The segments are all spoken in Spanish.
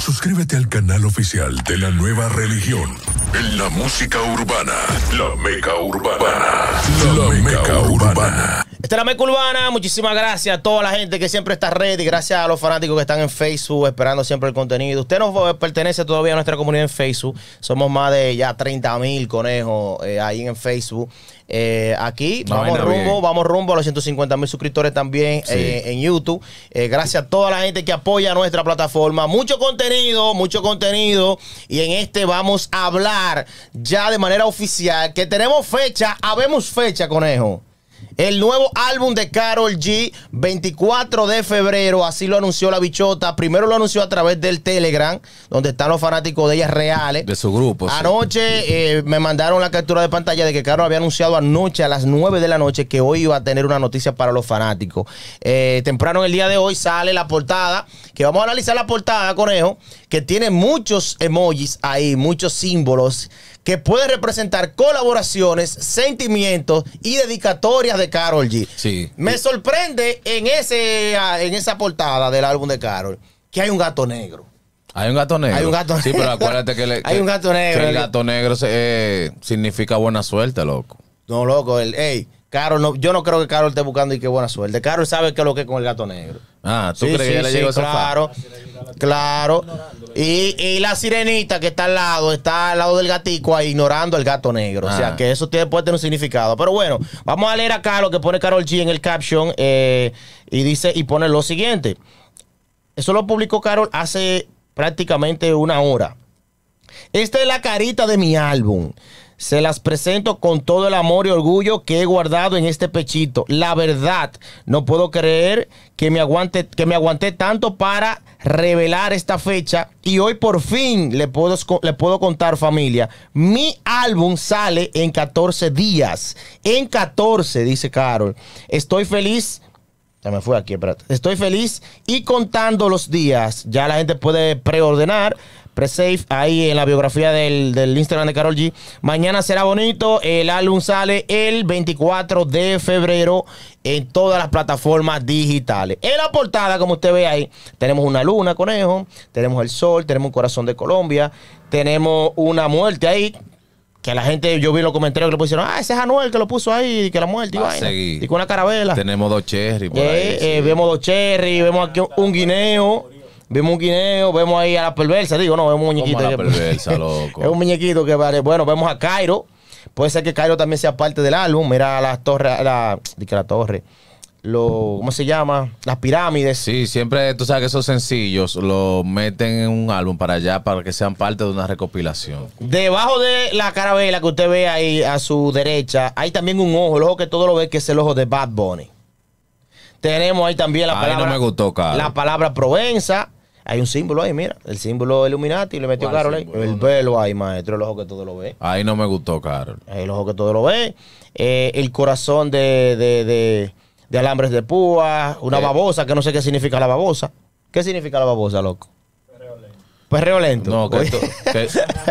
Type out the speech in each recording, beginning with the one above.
Suscríbete al canal oficial de la nueva religión. En la música urbana, la meca urbana, la, meca, urbana. Esta es la meca urbana. Muchísimas gracias a toda la gente que siempre está ready. Gracias a los fanáticos que están en Facebook esperando siempre el contenido. Usted nos eh, pertenece todavía a nuestra comunidad en Facebook. Somos más de ya 30 mil conejos eh, ahí en Facebook. Eh, aquí vamos rumbo, vamos rumbo a los 150 mil suscriptores también eh, en YouTube. Eh, gracias a toda la gente que apoya nuestra plataforma. Mucho contenido, mucho contenido. Y en este vamos a hablar ya de manera oficial que tenemos fecha, habemos fecha, conejo. El nuevo álbum de Carol G, 24 de febrero, así lo anunció la bichota. Primero lo anunció a través del Telegram, donde están los fanáticos de ellas reales. De su grupo. Anoche sí. Eh, me mandaron la captura de pantalla de que Carol había anunciado anoche a las 9 de la noche que hoy iba a tener una noticia para los fanáticos. Eh, temprano en el día de hoy sale la portada, que vamos a analizar la portada, Conejo, que tiene muchos emojis ahí, muchos símbolos que puede representar colaboraciones, sentimientos y dedicatorias de Carol G. Sí. Me sorprende en, ese, ah, en esa portada del álbum de Carol que hay un gato negro. Hay un gato negro. Hay un gato negro. Sí, pero acuérdate que, hay un gato negro, el gato negro eh, significa buena suerte, loco. No, loco, el, hey, Carol, no, yo no creo que Carol esté buscando y qué buena suerte. Carol sabe qué lo que es con el gato negro. Ah, ¿tú sí, que le llegó Claro, claro. Y, y, la sirenita que está al lado, está al lado del gatico ahí, ignorando al gato negro. O sea, ah. que eso tiene, puede tener un significado. Pero bueno, vamos a leer acá lo que pone Carol G en el caption eh, y dice y pone lo siguiente. Eso lo publicó Carol hace prácticamente una hora. Esta es la carita de mi álbum. Se las presento con todo el amor y orgullo que he guardado en este pechito. La verdad, no puedo creer que me aguante, que me aguanté tanto para revelar esta fecha y hoy por fin le puedo, le puedo contar familia. Mi álbum sale en 14 días. En 14, dice Carol. Estoy feliz. Ya me fue aquí, Estoy feliz y contando los días. Ya la gente puede preordenar Presafe, ahí en la biografía del, Instagram de Carol G. Mañana será bonito. El álbum sale el 24 de febrero en todas las plataformas digitales. En la portada, como usted ve ahí, tenemos una luna, conejo, tenemos el sol, tenemos un corazón de Colombia, tenemos una muerte ahí. Que la gente, yo vi los comentarios que le pusieron, ah, ese es Anuel que lo puso ahí, que la muerte iba y Y con una carabela. Tenemos dos cherry eh, eh, Vemos dos cherry, vemos aquí un guineo. Vimos un guineo, vemos ahí a la perversa, digo, no, vemos un muñequito. La perversa, loco. es un muñequito que vale. Bueno, vemos a Cairo. Puede ser que Cairo también sea parte del álbum. Mira las torres, la, que la torre. Lo, ¿Cómo se llama? Las pirámides. Sí, siempre tú sabes que esos sencillos lo meten en un álbum para allá, para que sean parte de una recopilación. Debajo de la carabela que usted ve ahí a su derecha, hay también un ojo, el ojo que todo lo ve, que es el ojo de Bad Bunny. Tenemos ahí también la No me gustó, la palabra Provenza hay un símbolo ahí, mira. El símbolo Illuminati le metió Carol ahí. El velo ahí, maestro. El ojo que todo lo ve. Ahí no me gustó, Carol. El ojo que todo lo ve. Eh, el corazón de, de, alambres de púa. Una eh. babosa, que no sé qué significa la babosa. ¿Qué significa la babosa, loco? Perreo lento. No, que,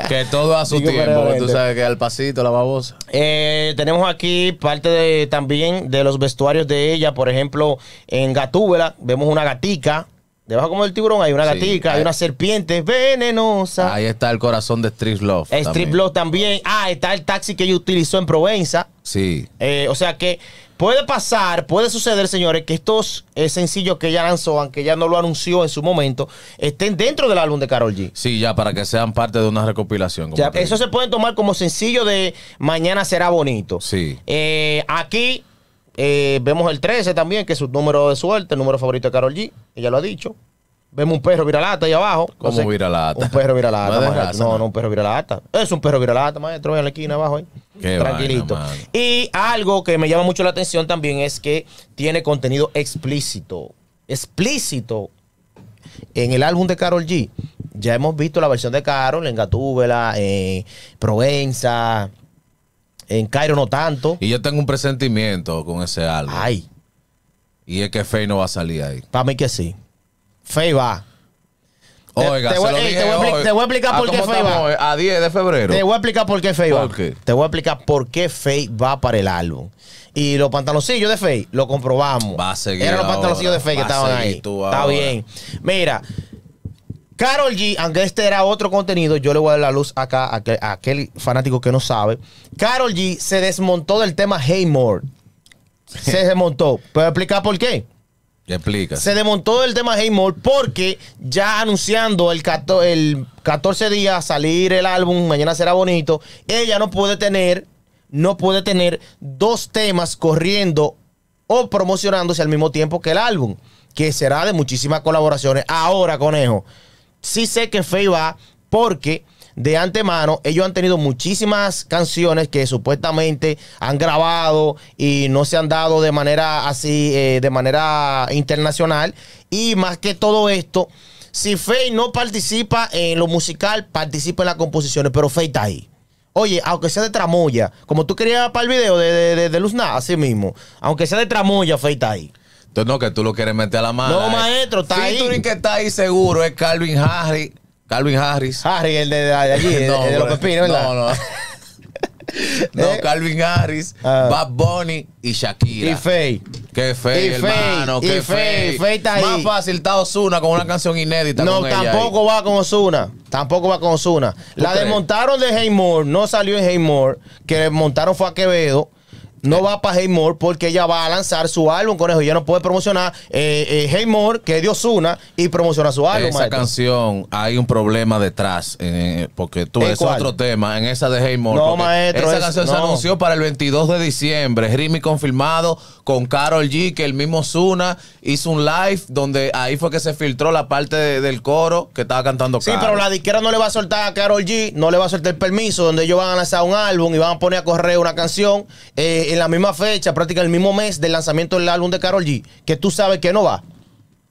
que, todo a su tiempo. Tú sabes que al pasito, la babosa. Eh, tenemos aquí parte de, también de los vestuarios de ella. Por ejemplo, en Gatúbela vemos una gatica Debajo como el tiburón hay una gatica, hay, una serpiente venenosa. Ahí está el corazón de Strip Love. Strip Love también. Ah, está el taxi que ella utilizó en Provenza. Sí. Eh, o sea que puede pasar, puede suceder, señores, que estos eh, sencillos que ella lanzó, aunque ya no lo anunció en su momento, estén dentro del álbum de Carol G. Sí, ya, para que sean parte de una recopilación. ya, eso se puede tomar como sencillo de Mañana será bonito. Sí. Eh, aquí eh, vemos el 13 también, que es su número de suerte, el número favorito de Carol G. Ella lo ha dicho. Vemos un perro viralata ahí abajo. ¿Cómo viralata? Un perro viralata. No, no, un perro viralata. Es un perro viralata, maestro. Vean la esquina abajo ahí. Tranquilito. y algo que me llama mucho la atención también es que tiene contenido explícito. Explícito. En el álbum de Carol G. Ya hemos visto la versión de Carol en Gatúbela, en Provenza, en Cairo no tanto. Y yo tengo un presentimiento con ese álbum. Ay. Y es que Fay no va a salir ahí. Para mí que sí. Fay va. Oiga, te, voy, a explicar ah, por qué Fay va. a 10 de febrero. Te voy a explicar por qué Fay va. Te voy a explicar por qué Fay va para el álbum. Y los pantaloncillos de Fay lo comprobamos. Va a seguir. Eran los pantaloncillos de Fay que estaban ahí. Está bien. Mira, Carol G, aunque este era otro contenido, yo le voy a dar la luz acá a aquel, fanático que no sabe. Carol G se desmontó del tema Haymore. Se desmontó. ¿Puedo explicar por qué? Explica. Se desmontó del tema Haymore porque ya anunciando el, el 14 días salir el álbum, mañana será bonito, ella no puede tener, no puede tener dos temas corriendo o promocionándose al mismo tiempo que el álbum, que será de muchísimas colaboraciones. Ahora, conejo sí sé que Fey va porque de antemano, ellos han tenido muchísimas canciones que supuestamente han grabado y no se han dado de manera así, eh, de manera internacional. Y más que todo esto, si Fey no participa en lo musical, participa en las composiciones, pero Faye está ahí. Oye, aunque sea de tramoya, como tú querías para el video de, de, Luzna, así mismo, aunque sea de tramoya, Faye está ahí. Entonces, no, que tú lo quieres meter a la mano. No, eh. maestro, está ahí. El que está ahí seguro es Calvin Harris. Calvin Harris. Harris, el de, allí, no, el, de, los pues, pepinos, ¿verdad? No, no. No, eh. Calvin Harris, ah. Bad Bunny y Shakira. Y Faye. Qué Faye, hermano, qué Faye. Faye está ahí. Más fácil está Osuna con una canción inédita. No, tampoco va con Osuna. Tampoco va con Osuna. La desmontaron de Haymore, no salió en Haymore. Que desmontaron fue a Quevedo no va para Haymore porque ella va a lanzar su álbum, con eso. Ella no puede promocionar eh, eh que Dios una, y promociona su álbum. Esa canción hay un problema detrás, eh, porque tú, es otro tema, en esa de Haymore No, maestro. Esa canción se anunció para el 22 de diciembre. Rimi confirmado con Carol G, que el mismo Zuna hizo un live donde ahí fue que se filtró la parte del coro que estaba cantando Sí, pero la disquera no le va a soltar a Carol G, no le va a soltar el permiso, donde ellos van a lanzar un álbum y van a poner a correr una canción. Eh, en la misma fecha, prácticamente el mismo mes del lanzamiento del álbum de Carol G, que tú sabes que no va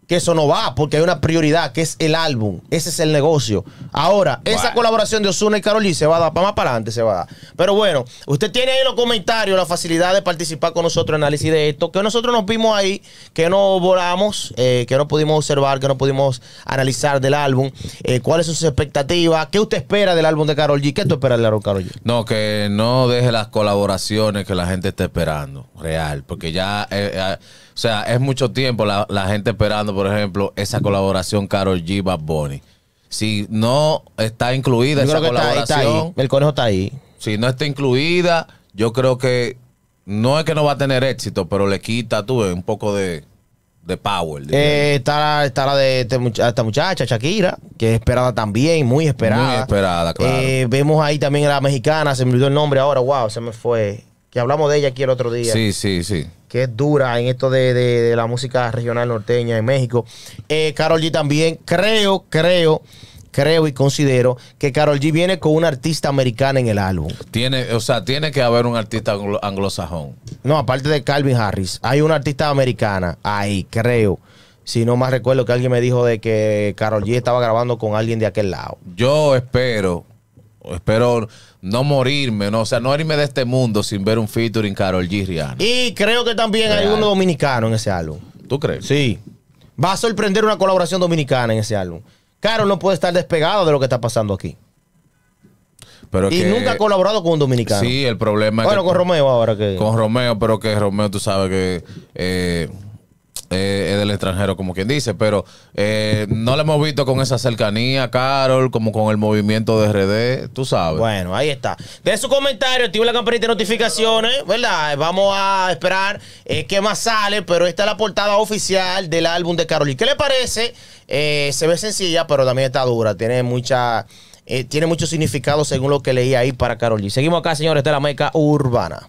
que eso no va, porque hay una prioridad, que es el álbum. Ese es el negocio. Ahora, esa colaboración de Osuna y G se va a dar, para más para adelante se va a dar. Pero bueno, usted tiene ahí los comentarios la facilidad de participar con nosotros en análisis de esto, que nosotros nos vimos ahí, que no volamos, eh, que no pudimos observar, que no pudimos analizar del álbum, eh, cuáles son sus expectativas, qué usted espera del álbum de Carol G, qué tú esperas del álbum Carol G. No, que no deje las colaboraciones que la gente está esperando, real, porque ya... Eh, o sea, es mucho tiempo la, la gente esperando, por ejemplo, esa colaboración Carol G. Bad Bunny. Si no está incluida esa colaboración. El conejo está ahí. Si no está incluida, yo creo que no es que no va a tener éxito, pero le quita, tú un poco de, power. Eh, está, la, de este esta muchacha, Shakira, que es esperada también, muy esperada. Muy esperada, claro. Eh, vemos ahí también a la mexicana, se me olvidó el nombre ahora, wow, se me fue. Que hablamos de ella aquí el otro día. Sí, sí, sí que es dura en esto de, la música regional norteña en México. Eh, Carol G también, creo, creo creo y considero que Carol G viene con un artista americana en el álbum. Tiene, o sea, tiene que haber un artista anglosajón. No, aparte de Calvin Harris, hay una artista americana ahí, creo. Si no más recuerdo que alguien me dijo de que Carol G estaba grabando con alguien de aquel lado. Yo espero espero no morirme, o sea, no irme de este mundo sin ver un featuring Carol G. Rihanna. Y creo que también hay uno dominicano en ese álbum. ¿Tú crees? Sí. Va a sorprender una colaboración dominicana en ese álbum. Carol no puede estar despegado de lo que está pasando aquí. Pero y nunca ha colaborado con un dominicano. Sí, el problema bueno, es. Bueno, con Romeo ahora que. Con Romeo, pero que Romeo, tú sabes que. Eh, eh, es del extranjero, como quien dice, pero eh, no la hemos visto con esa cercanía, Carol, como con el movimiento de RD, tú sabes. Bueno, ahí está. De su comentario, activa la campanita de notificaciones, ¿verdad? Vamos a esperar eh, qué más sale, pero esta es la portada oficial del álbum de Carol. ¿Y qué le parece? Eh, se ve sencilla, pero también está dura, tiene mucha... tiene mucho significado según lo que leí ahí para Carol. Y seguimos acá, señores, de la meca urbana.